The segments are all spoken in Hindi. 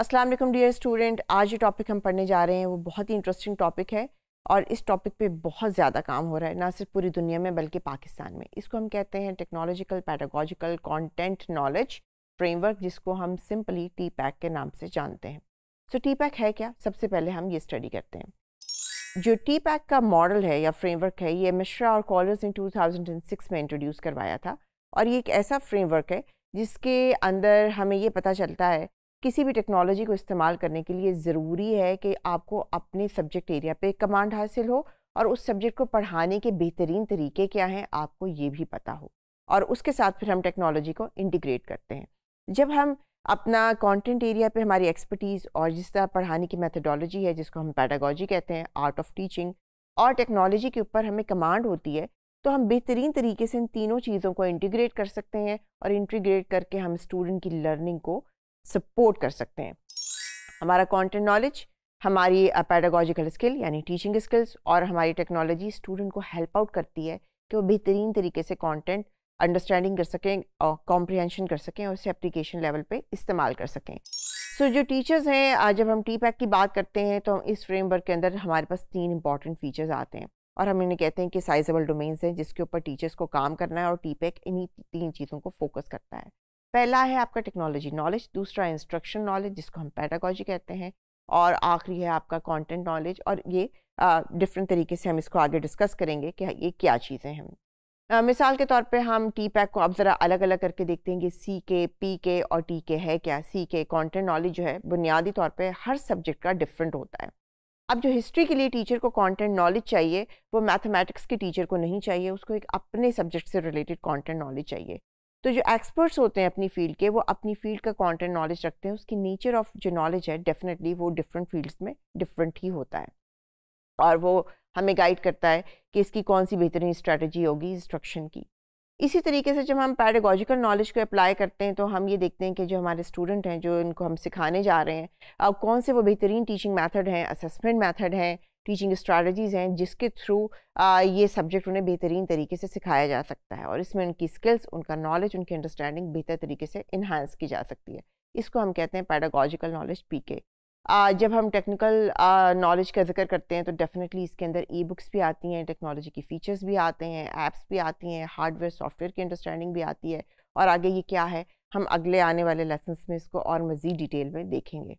अस्सलाम वालेकुम डियर स्टूडेंट आज जो टॉपिक हम पढ़ने जा रहे हैं वो बहुत ही इंटरेस्टिंग टॉपिक है और इस टॉपिक पे बहुत ज़्यादा काम हो रहा है ना सिर्फ पूरी दुनिया में बल्कि पाकिस्तान में इसको हम कहते हैं technological pedagogical content knowledge framework जिसको हम सिंपली टी पैक के नाम से जानते हैं सो टी पैक है क्या सबसे पहले हम ये स्टडी करते हैं जो टी पैक का मॉडल है या फ्रेमवर्क है ये मिश्रा और कॉलर्स ने सिक्स में इंट्रोड्यूस करवाया था और ये एक ऐसा फ्रेमवर्क है जिसके अंदर हमें ये पता चलता है किसी भी टेक्नोलॉजी को इस्तेमाल करने के लिए ज़रूरी है कि आपको अपने सब्जेक्ट एरिया पे कमांड हासिल हो और उस सब्जेक्ट को पढ़ाने के बेहतरीन तरीके क्या हैं आपको ये भी पता हो और उसके साथ फिर हम टेक्नोलॉजी को इंटीग्रेट करते हैं जब हम अपना कंटेंट एरिया पे हमारी एक्सपर्टीज़ और जिस तरह पढ़ाने की मैथडोलॉजी है जिसको हम पैडागोजी कहते हैं आर्ट ऑफ टीचिंग और टेक्नोलॉजी के ऊपर हमें कमांड होती है तो हम बेहतरीन तरीके से इन तीनों चीज़ों को इंटीग्रेट कर सकते हैं और इंटीग्रेट करके हम स्टूडेंट की लर्निंग को सपोर्ट कर सकते हैं हमारा कंटेंट नॉलेज हमारी पैडागोजिकल स्किल यानी टीचिंग स्किल्स और हमारी टेक्नोलॉजी स्टूडेंट को हेल्प आउट करती है कि वो बेहतरीन तरीके से कंटेंट अंडरस्टैंडिंग कर सकें और कॉम्प्रिहेंशन कर सकें और उसे एप्लीकेशन लेवल पे इस्तेमाल कर सकें सो so, जो टीचर्स हैं आज जब हम टी पैक की बात करते हैं तो इस फ्रेमवर्क के अंदर हमारे पास तीन इंपॉर्टेंट फीचर्स आते हैं और हम इन्हें कहते हैं कि साइजेबल डोमेन्स हैं जिसके ऊपर टीचर्स को काम करना है और टी पैक इन्हीं तीन चीज़ों को फोकस करता है पहला है आपका टेक्नोलॉजी नॉलेज दूसरा इंस्ट्रक्शन नॉलेज जिसको हम पैडागॉजी कहते हैं और आखिरी है आपका कंटेंट नॉलेज और ये डिफरेंट तरीके से हम इसको आगे डिस्कस करेंगे कि ये क्या चीज़ें हैं आ, मिसाल के तौर पे हम टी पैक को अब ज़रा अलग अलग करके देखते हैं कि सी के पी के और टी के है क्या सी के कॉन्टेंट नॉलेज जो है बुनियादी तौर पर हर सब्जेक्ट का डिफरेंट होता है अब जो हिस्ट्री के लिए टीचर को कंटेंट नॉलेज चाहिए वो मैथमेटिक्स के टीचर को नहीं चाहिए उसको एक अपने सब्जेक्ट से रिलेटेड कंटेंट नॉलेज चाहिए तो जो एक्सपर्ट्स होते हैं अपनी फील्ड के वो अपनी फील्ड का कंटेंट नॉलेज रखते हैं उसकी नेचर ऑफ जो नॉलेज है डेफिनेटली वो डिफरेंट फील्ड्स में डिफरेंट ही होता है और वो हमें गाइड करता है कि इसकी कौन सी बेहतरीन स्ट्रेटजी होगी इंस्ट्रक्शन की इसी तरीके से जब हम पैडागोजिकल नॉलेज को अप्लाई करते हैं तो हम ये देखते हैं कि जो हमारे स्टूडेंट हैं जो इनको हम सिखाने जा रहे हैं अब कौन से वो बेहतरीन टीचिंग मेथड हैं असेसमेंट मेथड हैं टीचिंग स्ट्रैटीज़ हैं जिसके थ्रू ये सब्जेक्ट उन्हें बेहतरीन तरीके से सिखाया जा सकता है और इसमें उनकी स्किल्स उनका नॉलेज उनकी अंडरस्टैंडिंग बेहतर तरीके से इन्हांस की जा सकती है इसको हम कहते हैं पैडागॉजिकल नॉलेज पी के जब हम टेक्निकल नॉलेज का जिक्र करते हैं तो डेफिनेटली इसके अंदर ई बुक्स भी आती हैं टेक्नोलॉजी की फ़ीचर्स भी आते हैं ऐप्स भी आती हैं हार्डवेयर सॉफ्टवेयर की अंडरस्टैंडिंग भी आती है और आगे ये क्या है हम अगले आने वाले लेसन्स में इसको और मज़ीद डिटेल में देखेंगे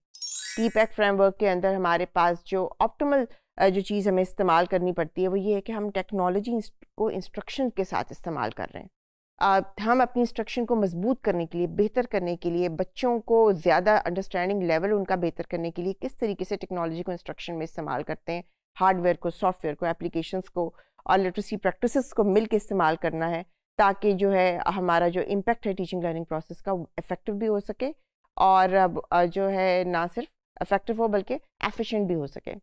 टी पैक फ्रेमवर्क के अंदर हमारे पास जो ऑप्टिमल जो चीज़ हमें इस्तेमाल करनी पड़ती है वो ये है कि हम टेक्नोलॉजी को इंस्ट्रक्शन के साथ इस्तेमाल कर रहे हैं हम अपनी इंस्ट्रक्शन को मजबूत करने के लिए बेहतर करने के लिए बच्चों को ज़्यादा अंडरस्टैंडिंग लेवल उनका बेहतर करने के लिए किस तरीके से टेक्नोलॉजी को इंस्ट्रक्शन में इस्तेमाल करते हैं हार्डवेयर को सॉफ्टवेयर को एप्लीकेशंस को और लिटरेसी प्रैक्टिस को मिल के इस्तेमाल करना है ताकि जो है हमारा जो इम्पेक्ट है टीचिंग लर्निंग प्रोसेस का इफ़ेक्टिव भी हो सके और जो है ना सिर्फ इफ़ेक्टिव हो बल्कि एफिशेंट भी हो सके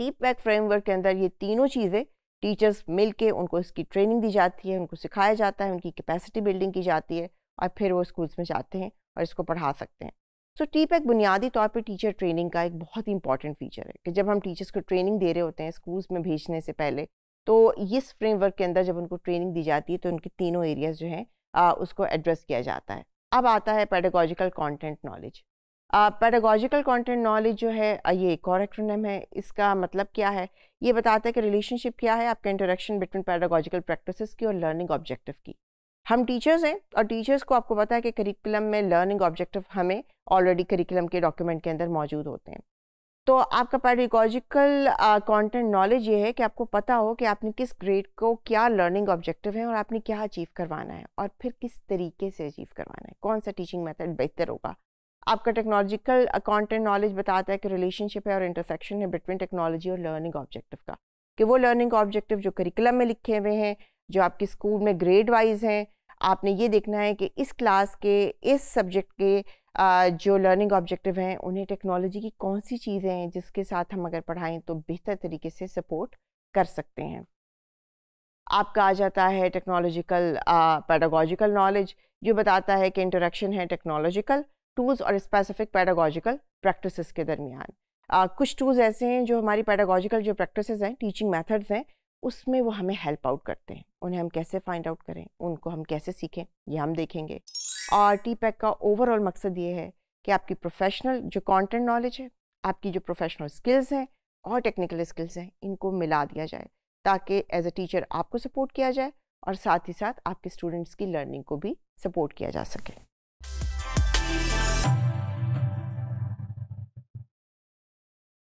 टी बैक फ्रेमवर्क के अंदर ये तीनों चीज़ें टीचर्स मिल के उनको इसकी ट्रेनिंग दी जाती है उनको सिखाया जाता है उनकी कैपेसिटी बिल्डिंग की जाती है और फिर वो स्कूल्स में जाते हैं और इसको पढ़ा सकते हैं सो टी पैक बुनियादी तौर पर टीचर ट्रेनिंग का एक बहुत ही इंपॉर्टेंट फीचर है कि जब हम टीचर्स को ट्रेनिंग दे रहे होते हैं स्कूल्स में भेजने से पहले तो इस फ्रेमवर्क के अंदर जब उनको ट्रेनिंग दी जाती है तो उनके तीनों एरियाज जो हैं उसको एड्रेस किया जाता है अब आता है pedagogical content knowledge pedagogical content knowledge जो है ये एक और एक्ट्रोनम है इसका मतलब क्या है ये बताता है कि रिलेशनशिप क्या है आपका इंटरेक्शन बिटवीन पैडागॉजिकल प्रैक्टिसेस की और लर्निंग ऑब्जेक्टिव की हम टीचर्स हैं और टीचर्स को आपको पता है कि करिकुलम में लर्निंग ऑब्जेक्टिव हमें ऑलरेडी करिकुलम के डॉक्यूमेंट के अंदर मौजूद होते हैं तो आपका पैडागॉजिकल कॉन्टेंट नॉलेज ये है कि आपको पता हो कि आपने किस ग्रेड को क्या लर्निंग ऑब्जेक्टिव है और आपने क्या अचीव करवाना है और फिर किस तरीके से अचीव करवाना है कौन सा टीचिंग मैथड बेहतर होगा आपका टेक्नोलॉजिकल कॉन्टेंट नॉलेज बताता है कि रिलेशनशिप है और इंटरसेक्शन है बिटवीन टेक्नोलॉजी और लर्निंग ऑब्जेक्टिव का कि वो लर्निंग ऑब्जेक्टिव जो करिकुलम में लिखे हुए हैं जो आपके स्कूल में ग्रेड वाइज हैं आपने ये देखना है कि इस क्लास के इस सब्जेक्ट के जो लर्निंग ऑब्जेक्टिव हैं उन्हें टेक्नोलॉजी की कौन सी चीज़ें हैं जिसके साथ हम अगर पढ़ाएँ तो बेहतर तरीके से सपोर्ट कर सकते हैं आपका आ जाता है टेक्नोलॉजिकल पैडागोजिकल नॉलेज जो बताता है कि इंटरेक्शन है टेक्नोलॉजिकल टूल्स और स्पेसिफिक पैडागॉजिकल प्रैक्टिसेस के दरमियान कुछ टूल्स ऐसे हैं जो हमारी पैडागोजिकल जो प्रैक्टिसेस हैं टीचिंग मेथड्स हैं उसमें वो हमें हेल्प आउट करते हैं उन्हें हम कैसे फाइंड आउट करें उनको हम कैसे सीखें ये हम देखेंगे और टी पैक e का ओवरऑल मकसद ये है कि आपकी प्रोफेशनल जो कंटेंट नॉलेज है आपकी जो प्रोफेशनल स्किल्स हैं और टेक्निकल स्किल्स हैं इनको मिला दिया जाए ताकि एज अ टीचर आपको सपोर्ट किया जाए और साथ ही साथ आपके स्टूडेंट्स की लर्निंग को भी सपोर्ट किया जा सके